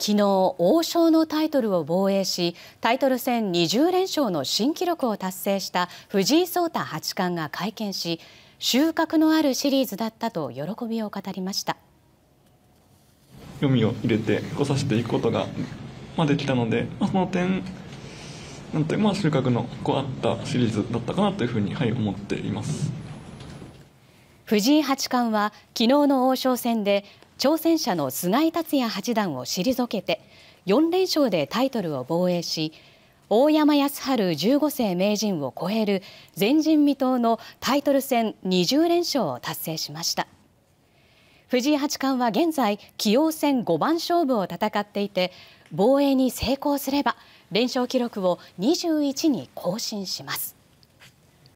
昨日王将のタイトルを防衛しタイトル戦20連勝の新記録を達成した藤井聡太八冠が会見し収穫のあるシリーズだったと喜びを語りました読みを入れてこさせていくことが、まあ、できたので、まあ、その点なんてまあ収穫のこうあったシリーズだったかなというふうに、はい、思っています。藤井八冠は昨日の王将戦で挑戦者の菅井竜也八段を退けて4連勝でタイトルを防衛し大山康晴15世名人を超える前人未到のタイトル戦20連勝を達成しました藤井八冠は現在棋王戦五番勝負を戦っていて防衛に成功すれば連勝記録を21に更新します